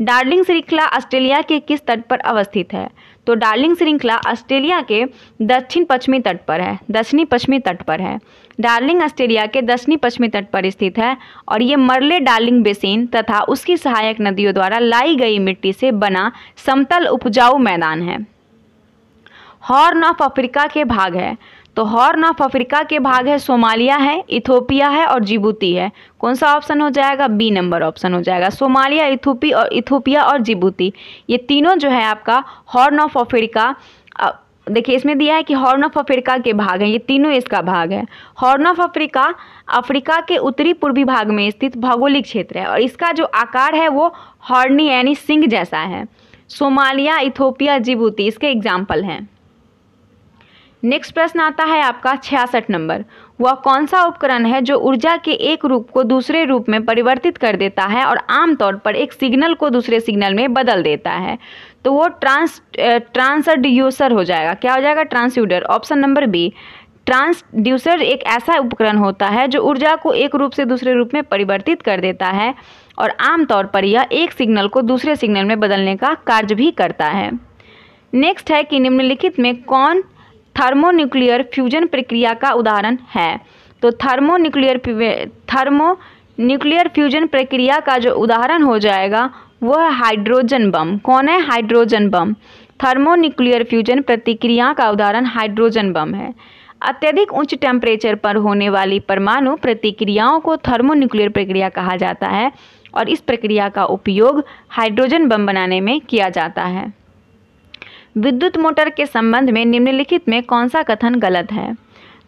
डार्लिंग श्रृंखला ऑस्ट्रेलिया के किस तट पर अवस्थित है तो डार्लिंग श्रृंखला ऑस्ट्रेलिया के दक्षिण पश्चिमी तट पर है दक्षिणी पश्चिमी तट पर है डार्लिंग ऑस्ट्रेलिया के दक्षिणी पश्चिमी तट पर स्थित है और ये मरले डार्लिंग बेसिन तथा उसकी सहायक नदियों द्वारा लाई गई मिट्टी से बना समतल उपजाऊ मैदान है हॉर्न ऑफ अफ्रीका के भाग है तो हॉर्न ऑफ अफ्रीका के भाग है सोमालिया है इथोपिया है और जिबूती है कौन सा ऑप्शन हो जाएगा बी नंबर ऑप्शन हो जाएगा सोमालिया इथोपी और इथोपिया और जिबूती ये तीनों जो है आपका हॉर्न ऑफ अफ्रीका देखिए इसमें दिया है कि हॉर्न ऑफ अफ्रीका के भाग हैं ये तीनों इसका भाग है हॉर्न ऑफ अफ्रीका अफ्रीका के उत्तरी पूर्वी भाग में स्थित भौगोलिक क्षेत्र है और इसका जो आकार है वो हॉर्नी यानी सिंह जैसा है सोमालिया इथोपिया जिबूती इसके एग्जाम्पल हैं नेक्स्ट प्रश्न आता है आपका छियासठ नंबर वह कौन सा उपकरण है जो ऊर्जा के एक रूप को दूसरे रूप में परिवर्तित कर देता है और आमतौर पर एक सिग्नल को दूसरे सिग्नल में बदल देता है तो वो ट्रांस ट्रांसड्यूसर हो जाएगा क्या हो जाएगा transducer option number B transducer एक ऐसा उपकरण होता है जो ऊर्जा को एक रूप से दूसरे रूप में परिवर्तित कर देता है और आमतौर पर यह एक सिग्नल को दूसरे सिग्नल में बदलने का कार्य भी करता है नेक्स्ट है कि निम्नलिखित में कौन थर्मोन्यूक्लियर फ्यूजन प्रक्रिया का उदाहरण है तो थर्मोन्यूक्लियर थर्मो न्यूक्लियर फ्यूजन प्रक्रिया का जो उदाहरण हो जाएगा वो है हाइड्रोजन बम कौन है हाइड्रोजन बम थर्मोन्यूक्लियर फ्यूजन प्रतिक्रिया का उदाहरण हाइड्रोजन बम है अत्यधिक उच्च टेम्परेचर पर होने वाली परमाणु प्रतिक्रियाओं को थर्मोन्यूक्लियर प्रक्रिया कहा जाता है और इस प्रक्रिया का उपयोग हाइड्रोजन बम बनाने में किया जाता है विद्युत मोटर के संबंध में निम्नलिखित में कौन सा कथन गलत है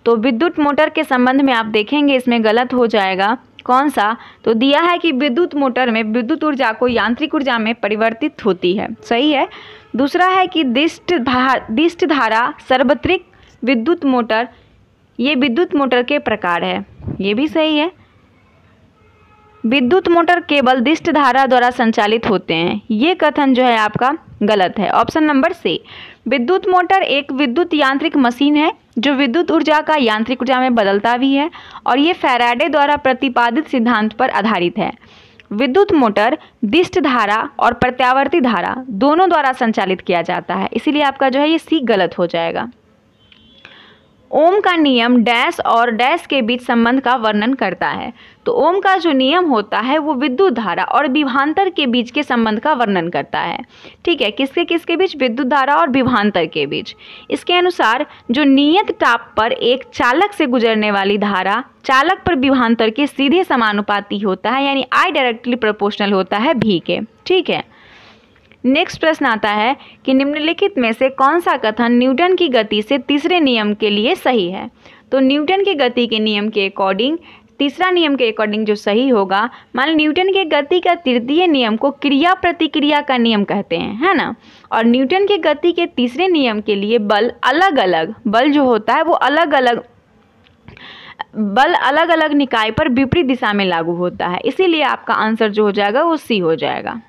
तो विद्युत मोटर के संबंध में आप देखेंगे इसमें गलत हो जाएगा कौन सा तो दिया है कि विद्युत मोटर में विद्युत ऊर्जा को यांत्रिक ऊर्जा में परिवर्तित होती है सही है दूसरा है कि दिष्ट दिष्ट धारा सर्वत्रिक विद्युत मोटर ये विद्युत मोटर के प्रकार है ये भी सही है विद्युत मोटर केवल दिष्ट धारा द्वारा संचालित होते हैं ये कथन जो है आपका गलत है ऑप्शन नंबर सी विद्युत मोटर एक विद्युत यांत्रिक मशीन है जो विद्युत ऊर्जा का यांत्रिक ऊर्जा में बदलता भी है और ये फैराडे द्वारा प्रतिपादित सिद्धांत पर आधारित है विद्युत मोटर दिष्ट धारा और प्रत्यावर्ती धारा दोनों द्वारा संचालित किया जाता है इसीलिए आपका जो है ये सी गलत हो जाएगा ओम का नियम डैश और डैश के बीच संबंध का वर्णन करता है तो ओम का जो नियम होता है वो विद्युत धारा और विभांतर के बीच के संबंध का वर्णन करता है ठीक है किसके किसके बीच विद्युत धारा और विभांतर के बीच इसके अनुसार जो नियत टाप पर एक चालक से गुजरने वाली धारा चालक पर विभांतर के सीधे समानुपाती होता है यानी आई डायरेक्टली प्रपोशनल होता है भी के ठीक है नेक्स्ट प्रश्न आता है कि निम्नलिखित में से कौन सा कथन न्यूटन की गति से तीसरे नियम के लिए सही है तो न्यूटन के गति के नियम के अकॉर्डिंग तीसरा नियम के अकॉर्डिंग जो सही होगा मान न्यूटन के गति का तृतीय नियम को क्रिया प्रतिक्रिया का नियम कहते हैं है ना और न्यूटन के गति के तीसरे नियम के लिए बल अलग अलग बल जो होता है वो अलग अलग बल अलग अलग निकाय पर विपरीत दिशा में लागू होता है इसीलिए आपका आंसर जो हो जाएगा वो सी हो जाएगा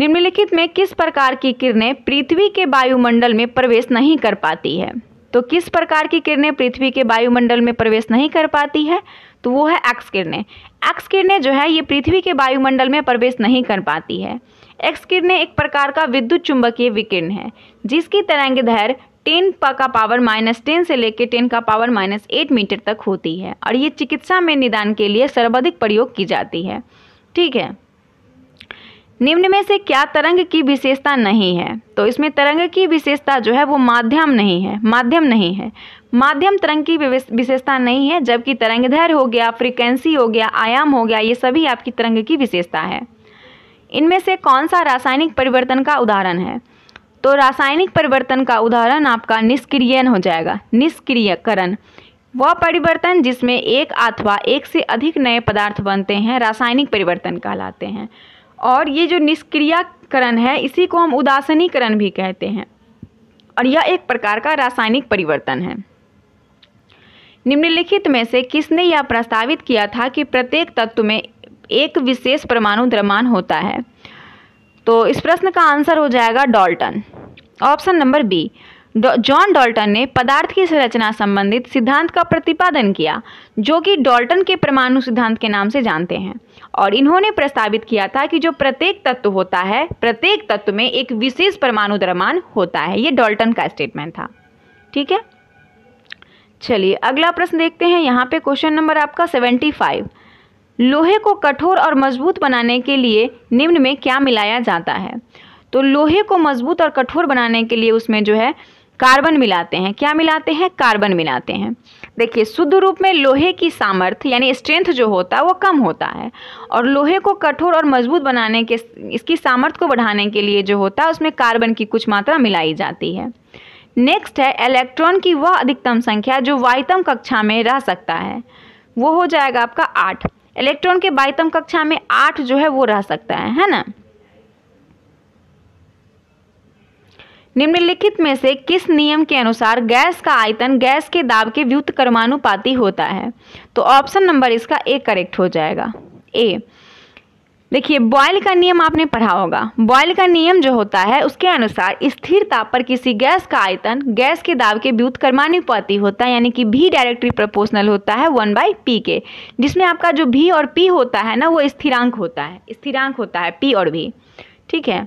निम्नलिखित में किस प्रकार की किरणें पृथ्वी के वायुमंडल में प्रवेश नहीं कर पाती है तो किस प्रकार की किरणें पृथ्वी के वायुमंडल में प्रवेश नहीं कर पाती है तो वो है एक्स किरणें एक्स किरणें जो है ये पृथ्वी के वायुमंडल में प्रवेश नहीं कर पाती है एक्स किरणें एक प्रकार का विद्युत चुंबकीय विकिरण है जिसकी तरंग धैर्य टेन का पावर माइनस टेन से लेकर टेन का पावर माइनस एट मीटर तक होती है और ये चिकित्सा में निदान के लिए सर्वाधिक प्रयोग की जाती है ठीक है निम्न में से क्या तरंग की विशेषता नहीं है तो इसमें तरंग की विशेषता जो है वो माध्यम नहीं है माध्यम नहीं है माध्यम तरंग की विशेषता नहीं है जबकि तरंग धैर्य हो गया फ्रीक्वेंसी हो गया आयाम हो गया ये सभी आपकी तरंग की विशेषता है इनमें से कौन सा रासायनिक परिवर्तन का उदाहरण है तो रासायनिक परिवर्तन का उदाहरण आपका निष्क्रियन हो जाएगा निष्क्रियकरण वह परिवर्तन जिसमें एक अथवा एक से अधिक नए पदार्थ बनते हैं रासायनिक परिवर्तन कहलाते हैं और ये जो निष्क्रियाकरण है इसी को हम उदासनीकरण भी कहते हैं और यह एक प्रकार का रासायनिक परिवर्तन है निम्नलिखित में से किसने यह प्रस्तावित किया था कि प्रत्येक तत्व में एक विशेष परमाणु द्रमान होता है तो इस प्रश्न का आंसर हो जाएगा Dalton option number B John Dalton ने पदार्थ की संरचना संबंधित सिद्धांत का प्रतिपादन किया जो कि डॉल्टन के परमाणु सिद्धांत के नाम से जानते हैं और इन्होंने प्रस्तावित किया था कि जो प्रत्येक तत्व होता है प्रत्येक तत्व में एक विशेष परमाणु द्रव्यमान होता है ये डॉल्टन का स्टेटमेंट था ठीक है चलिए अगला प्रश्न देखते हैं यहाँ पे क्वेश्चन नंबर आपका सेवेंटी फाइव लोहे को कठोर और मजबूत बनाने के लिए निम्न में क्या मिलाया जाता है तो लोहे को मजबूत और कठोर बनाने के लिए उसमें जो है कार्बन मिलाते हैं क्या मिलाते हैं कार्बन मिलाते हैं देखिए शुद्ध रूप में लोहे की सामर्थ्य यानी स्ट्रेंथ जो होता है वो कम होता है और लोहे को कठोर और मजबूत बनाने के इसकी सामर्थ्य को बढ़ाने के लिए जो होता है उसमें कार्बन की कुछ मात्रा मिलाई जाती है नेक्स्ट है इलेक्ट्रॉन की वह अधिकतम संख्या जो वायतम कक्षा में रह सकता है वो हो जाएगा आपका आठ इलेक्ट्रॉन के वायतम कक्षा में आठ जो है वो रह सकता है है ना निम्नलिखित में से किस नियम के अनुसार गैस का आयतन गैस के दाब के कर्मानुपाती होता है तो ऑप्शन नंबर इसका ए करेक्ट हो जाएगा ए देखिए बॉयल का नियम आपने पढ़ा होगा बॉयल का नियम जो होता है उसके अनुसार स्थिर ताप पर किसी गैस का आयतन गैस के दाब के कर्मानुपाती होता है यानी कि भी डायरेक्टली प्रोपोर्शनल होता है वन बाई पी के जिसमें आपका जो भी और पी होता है ना वो स्थिरांक होता है स्थिरांक होता है पी और भी ठीक है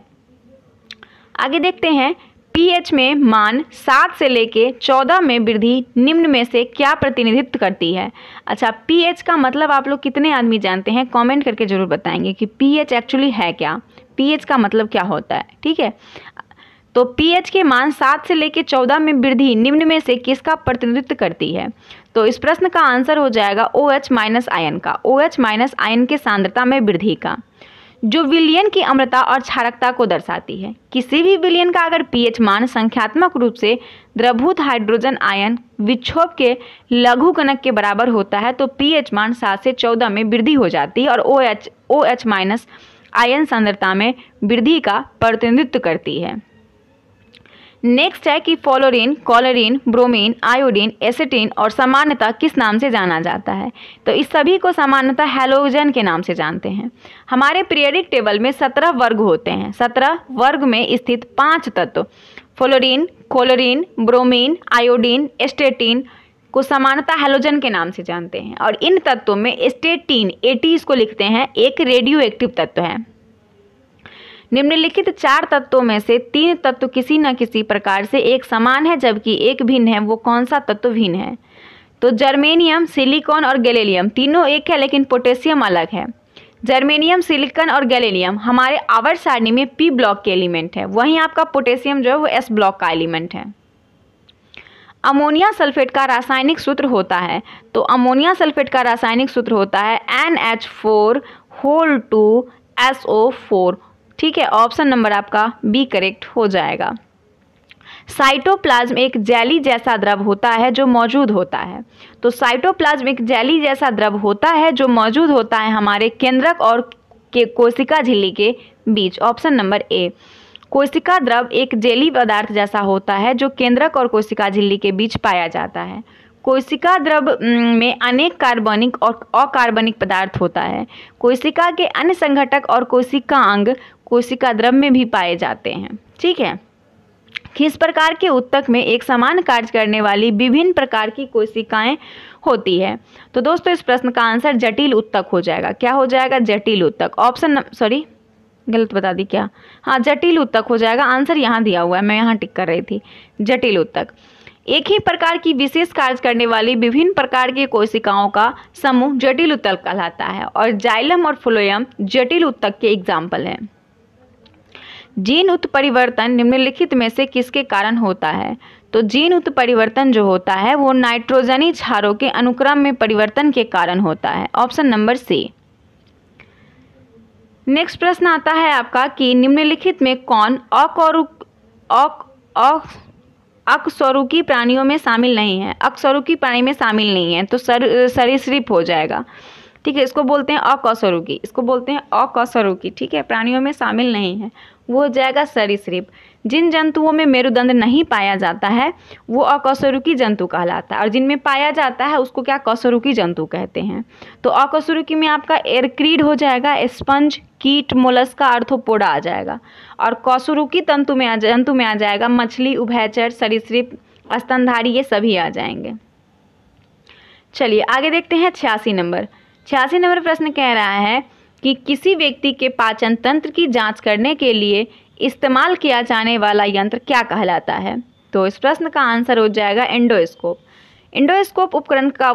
आगे देखते हैं पीएच में मान सात से लेके चौदह में वृद्धि निम्न में से क्या प्रतिनिधित्व करती है अच्छा पीएच का मतलब आप लोग कितने आदमी जानते हैं कमेंट करके ज़रूर बताएंगे कि पीएच एक्चुअली है क्या पीएच का मतलब क्या होता है ठीक है तो पीएच के मान सात से लेके चौदह में वृद्धि निम्न में से किसका प्रतिनिधित्व करती है तो इस प्रश्न का आंसर हो जाएगा O OH H minus ion का O OH H minus ion के सांद्रता में वृद्धि का जो विलियन की अम्रता और क्षारकता को दर्शाती है किसी भी विलियन का अगर पीएच मान संख्यात्मक रूप से द्रभूत हाइड्रोजन आयन विक्षोभ के लघु कनक के बराबर होता है तो पीएच मान सात से चौदह में वृद्धि हो जाती है और O H O H minus ion सांद्रता में वृद्धि का प्रतिनिधित्व करती है नेक्स्ट है कि फॉलोरिन कॉलोरिन ब्रोमीन आयोडीन एसिटीन और सामान्यता किस नाम से जाना जाता है तो इस सभी को सामान्यता हेलोजन के नाम से जानते हैं हमारे पीरियडिक टेबल में सत्रह वर्ग होते हैं सत्रह वर्ग में स्थित पाँच तत्व फोलोरिन कोलोरिन ब्रोमीन आयोडीन एस्टेटिन को समानता हेलोजन के नाम से जानते हैं और इन तत्वों में स्टेटीन एटीज को लिखते हैं एक रेडियो एक्टिव तत्व है निम्नलिखित चार तत्वों में से तीन तत्व किसी न किसी प्रकार से एक समान है जबकि एक भिन्न है वो कौन सा तत्व भिन्न है तो जर्मेनियम सिलिकॉन और गैलेलियम तीनों एक है लेकिन पोटेशियम अलग है जर्मेनियम सिलिकॉन और गैलेलियम हमारे आवर सारणी में पी ब्लॉक के एलिमेंट है वहीं आपका पोटेशियम जो है वो एस ब्लॉक का एलिमेंट है अमोनिया सल्फेट का रासायनिक सूत्र होता है तो अमोनिया सल्फेट का रासायनिक सूत्र होता है N H four whole two S O four ठीक है ऑप्शन नंबर आपका बी करेक्ट हो जाएगा साइटोप्लाज्म एक जैली जैसा द्रव होता है जो मौजूद होता है तो साइटोप्लाज्म एक जैली जैसा द्रव होता है जो मौजूद होता है हमारे केंद्रक और के कोशिका झिल्ली के बीच ऑप्शन नंबर ए कोशिका द्रव एक जैली पदार्थ जैसा होता है जो केंद्रक और कोशिका झिल्ली के बीच पाया जाता है कोशिका द्रव में अनेक कार्बनिक और अकार्बनिक पदार्थ होता है कोशिका के अन्य संघटक और कोशिका अंग कोशिका द्रव में भी पाए जाते हैं ठीक है किस प्रकार के उत्तक में एक समान कार्य करने वाली विभिन्न प्रकार की कोशिकाएं होती है तो दोस्तों इस प्रश्न का आंसर जटिल उत्तक हो जाएगा क्या हो जाएगा जटिल उत्तक ऑप्शन सॉरी गलत बता दी क्या हाँ जटिल उत्तक हो जाएगा आंसर यहाँ दिया हुआ है मैं यहाँ टिक कर रही थी जटिल उत्तक एक ही प्रकार की विशेष कार्य करने वाली विभिन्न प्रकार की कोशिकाओं का समूह जटिल उत्तक कहलाता है और जाइलम और फ्लोयम जटिल उत्तक के एग्जाम्पल हैं जीन उत्परिवर्तन निम्नलिखित में से किसके कारण होता है तो जीन उत्परिवर्तन जो होता है वो नाइट्रोजनी क्षारों के अनुक्रम में परिवर्तन के कारण होता है ऑप्शन नंबर सी नेक्स्ट प्रश्न आता है आपका कि निम्नलिखित में कौन अकौरुक अकस्वरूकी प्राणियों में शामिल नहीं है अकस्वरूकी प्राणी में शामिल नहीं है तो सर सरीसृप हो जाएगा ठीक है इसको बोलते हैं अकसरुकी इसको बोलते हैं अकसरुकी ठीक है प्राणियों में शामिल नहीं है वो हो जाएगा सरीसृप जिन जंतुओं में मेरुदंड नहीं पाया जाता है वो अकसरुकी जंतु कहलाता है और जिनमें पाया जाता है उसको क्या कसरुकी जंतु कहते हैं तो अकसरुकी में आपका एयरक्रीड हो जाएगा स्पंज कीट मोलस का अर्थोपोडा आ जाएगा और कसरुकी तंतु में जंतु में आ जाएगा मछली उभयचर सरीसृप स्तनधारी ये सभी आ जाएंगे चलिए आगे देखते हैं छियासी नंबर छियासी नंबर प्रश्न कह रहा है कि किसी व्यक्ति के पाचन तंत्र की जांच करने के लिए इस्तेमाल किया जाने वाला यंत्र क्या कहलाता है तो इस प्रश्न का आंसर हो जाएगा एंडोस्कोप इंडोस्कोप उपकरण का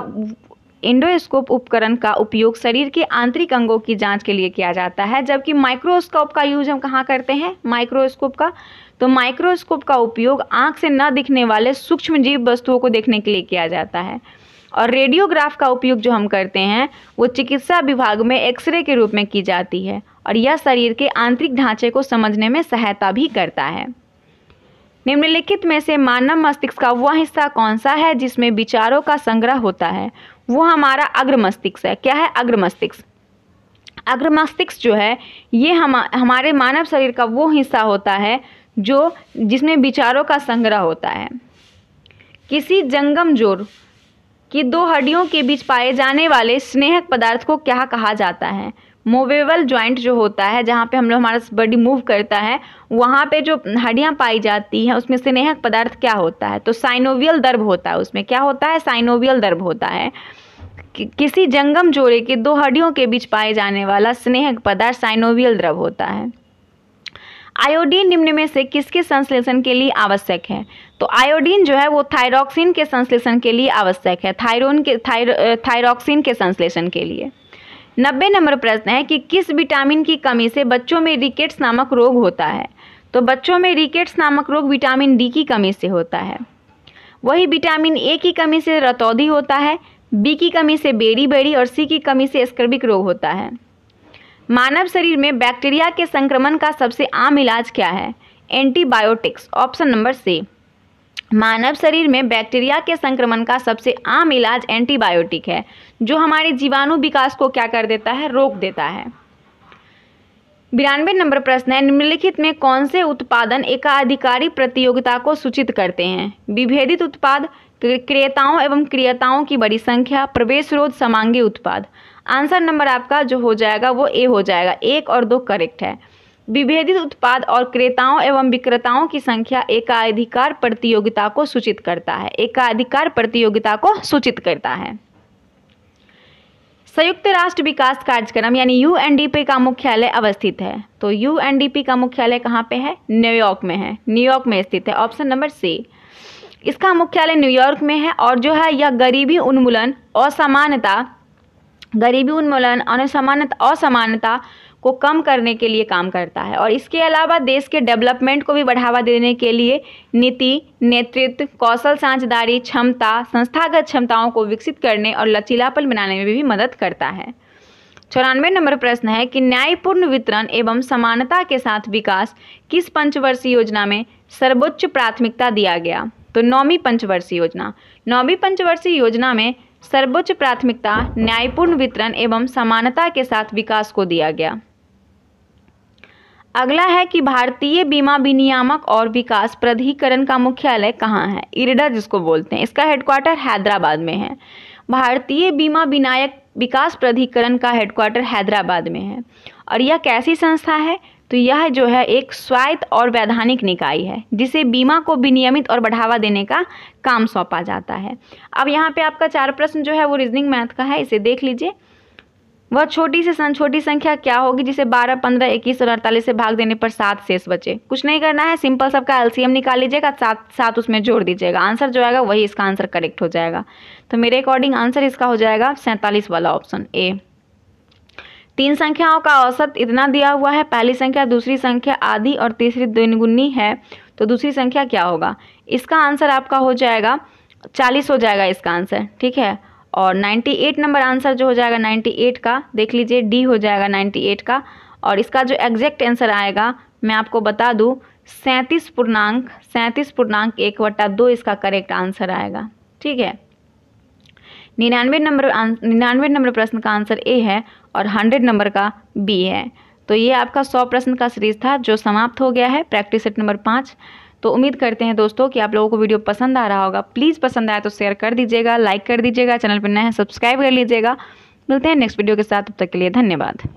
इंडोस्कोप उपकरण का उपयोग शरीर के आंतरिक अंगों की जांच के लिए किया जाता है जबकि माइक्रोस्कोप का यूज हम कहाँ करते हैं माइक्रोस्कोप का तो माइक्रोस्कोप का उपयोग आंख से न दिखने वाले सूक्ष्म जीव वस्तुओं को देखने के लिए किया जाता है और रेडियोग्राफ का उपयोग जो हम करते हैं वो चिकित्सा विभाग में एक्सरे के रूप में की जाती है और यह शरीर के आंतरिक ढांचे को समझने में सहायता भी करता है निम्नलिखित में से मानव मस्तिष्क का वह हिस्सा कौन सा है जिसमें विचारों का संग्रह होता है वो हमारा अग्र मस्तिष्क है क्या है अग्र मस्तिष्क अग्र मस्तिष्क जो है ये हम हमारे मानव शरीर का वो हिस्सा होता है जो जिसमें विचारों का संग्रह होता है किसी जंगम जोर कि दो हड्डियों के बीच पाए जाने वाले स्नेहक पदार्थ को क्या कहा जाता है मूवेबल ज्वाइंट जो होता है जहाँ पे हम लोग हमारा बॉडी मूव करता है वहाँ पे जो हड्डियाँ पाई जाती हैं उसमें स्नेहक पदार्थ क्या होता है तो साइनोवियल दर्भ होता है उसमें क्या होता है साइनोवियल दर्भ होता है कि, किसी जंगम जोड़े के दो हड्डियों के बीच पाए जाने वाला स्नेहक पदार्थ साइनोवियल द्रव होता है आयोडीन निम्न में से किसके संश्लेषण के लिए आवश्यक है तो आयोडीन जो है वो थायरॉक्सिन के संश्लेषण के लिए आवश्यक है थायरोन के थायरॉक्सिन के संश्लेषण के लिए नब्बे नंबर प्रश्न है कि किस विटामिन की कमी से बच्चों में रिकेट्स नामक रोग होता है तो बच्चों में रिकेट्स नामक रोग विटामिन डी की कमी से होता है वही विटामिन ए की कमी से रतौधी होता है बी की कमी से बेड़ी बेड़ी और सी की कमी से स्कर्बिक रोग होता है मानव शरीर में बैक्टीरिया के संक्रमण का सबसे आम इलाज क्या है एंटीबायोटिक्स ऑप्शन नंबर सी मानव शरीर में बैक्टीरिया के संक्रमण का सबसे आम इलाज एंटीबायोटिक है जो हमारे जीवाणु विकास को क्या कर देता है रोक देता है बिरानवे नंबर प्रश्न है निम्नलिखित में कौन से उत्पादन एकाधिकारी प्रतियोगिता को सूचित करते हैं विभेदित उत्पाद क्रेताओं एवं क्रियताओं की बड़ी संख्या प्रवेश रोध समांगी उत्पाद आंसर नंबर आपका जो हो जाएगा वो ए हो जाएगा एक और दो करेक्ट है विभेदित उत्पाद और क्रेताओं एवं विक्रेताओं की संख्या एकाधिकार प्रतियोगिता को सूचित करता है एकाधिकार प्रतियोगिता को सूचित करता है संयुक्त राष्ट्र विकास कार्यक्रम यानी यू का मुख्यालय अवस्थित है तो यू का मुख्यालय कहाँ पे है न्यूयॉर्क में है न्यूयॉर्क में स्थित है ऑप्शन नंबर सी इसका मुख्यालय न्यूयॉर्क में है और जो है यह गरीबी उन्मूलन असमानता गरीबी उन्मूलन अनुसमानता असमानता को कम करने के लिए काम करता है और इसके अलावा देश के डेवलपमेंट को भी बढ़ावा देने के लिए नीति नेतृत्व कौशल साझेदारी क्षमता संस्थागत क्षमताओं को विकसित करने और लचीलापन बनाने में भी मदद करता है चौरानवे नंबर प्रश्न है कि न्यायपूर्ण वितरण एवं समानता के साथ विकास किस पंचवर्षीय योजना में सर्वोच्च प्राथमिकता दिया गया तो नौवीं पंचवर्षीय योजना नौवीं पंचवर्षीय योजना में सर्वोच्च प्राथमिकता न्यायपूर्ण वितरण एवं समानता के साथ विकास को दिया गया अगला है कि भारतीय बीमा विनियामक और विकास प्राधिकरण का मुख्यालय कहाँ है इरडा जिसको बोलते हैं इसका हेडक्वार्टर हैदराबाद में है भारतीय बीमा विनायक विकास प्राधिकरण का हेडक्वार्टर हैदराबाद में है और यह कैसी संस्था है तो यह जो है एक स्वायत्त और वैधानिक निकाय है जिसे बीमा को विनियमित और बढ़ावा देने का काम सौंपा जाता है अब यहाँ पे आपका चार प्रश्न जो है वो रीजनिंग मैथ का है इसे देख लीजिए वह छोटी से सन छोटी संख्या क्या होगी जिसे 12, 15, 21 और 48 से भाग देने पर सात शेष बचे कुछ नहीं करना है सिंपल सबका एलसीएम निकाल लीजिएगा सात सात उसमें जोड़ दीजिएगा आंसर जो आएगा वही इसका आंसर करेक्ट हो जाएगा तो मेरे अकॉर्डिंग आंसर इसका हो जाएगा सैंतालीस वाला ऑप्शन ए तीन संख्याओं का औसत इतना दिया हुआ है पहली संख्या दूसरी संख्या आधी और तीसरी द्विगुनी है तो दूसरी संख्या क्या होगा इसका आंसर आपका हो जाएगा चालीस हो जाएगा इसका आंसर ठीक है और नाइन्टी एट नंबर आंसर जो हो जाएगा नाइन्टी एट का देख लीजिए डी हो जाएगा नाइन्टी एट का और इसका जो एग्जैक्ट आंसर आएगा मैं आपको बता दूँ सैंतीस पूर्णांक सैंतीस पूर्णांक एक वट्टा दो इसका करेक्ट आंसर आएगा ठीक है निन्यानवे नंबर निन्यानवे नंबर प्रश्न का आंसर ए है और हंड्रेड नंबर का बी है तो ये आपका सौ प्रश्न का सीरीज था जो समाप्त हो गया है प्रैक्टिस सेट नंबर पाँच तो उम्मीद करते हैं दोस्तों कि आप लोगों को वीडियो पसंद आ रहा होगा प्लीज़ पसंद आया तो शेयर कर दीजिएगा लाइक कर दीजिएगा चैनल पर नए हैं सब्सक्राइब कर लीजिएगा मिलते हैं नेक्स्ट वीडियो के साथ तब तक के लिए धन्यवाद